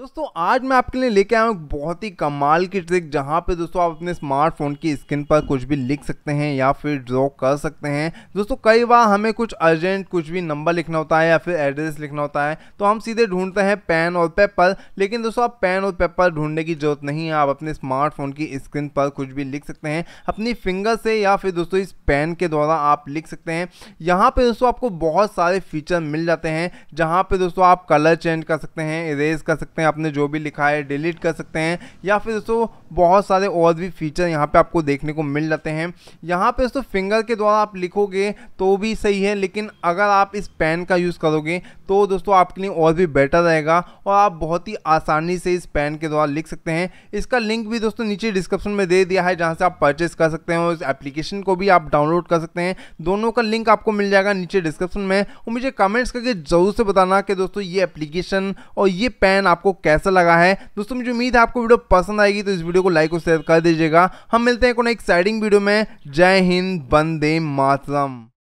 दोस्तों आज मैं आपके लिए लेके आया हूँ बहुत ही कमाल की ट्रिक जहाँ पे दोस्तों आप अपने स्मार्टफोन की स्क्रीन पर कुछ भी लिख सकते हैं या फिर ड्रॉ कर सकते हैं दोस्तों कई बार हमें कुछ अर्जेंट कुछ भी नंबर लिखना होता है या फिर एड्रेस लिखना होता है तो हम सीधे ढूंढते हैं पेन और पेपर लेकिन दोस्तों आप पेन और पेपर ढूंढने की जरूरत नहीं है आप अपने स्मार्टफोन की स्क्रीन पर कुछ भी लिख सकते हैं अपनी फिंगर से या फिर दोस्तों इस पेन के द्वारा आप लिख सकते हैं यहाँ पे दोस्तों आपको बहुत सारे फीचर मिल जाते हैं जहाँ पे दोस्तों आप कलर चेंज कर सकते हैं इरेज कर सकते हैं आपने जो भी लिखा है डिलीट कर सकते हैं या फिर दोस्तों बहुत सारे और भी फीचर यहाँ पर आपको देखने को मिल जाते हैं यहाँ पर दोस्तों फिंगर के द्वारा आप लिखोगे तो भी सही है लेकिन अगर आप इस पेन का यूज़ करोगे तो दोस्तों आपके लिए और भी बेटर रहेगा और आप बहुत ही आसानी से इस पेन के द्वारा लिख सकते हैं इसका लिंक भी दोस्तों नीचे डिस्क्रिप्शन में दे दिया है जहाँ से आप परचेज़ कर सकते हैं और इस एप्लीकेशन को भी आप डाउन डाउनलोड कर सकते हैं दोनों का लिंक आपको मिल जाएगा नीचे डिस्क्रिप्शन में और मुझे कमेंट्स करके ज़रूर से बताना कि दोस्तों ये एप्लीकेशन और ये पेन आपको कैसा लगा है दोस्तों मुझे उम्मीद है आपको वीडियो पसंद आएगी तो इस वीडियो को लाइक और शेयर कर दीजिएगा हम मिलते हैं कोई एक्साइटिंग वीडियो में जय हिंद बंदे मातम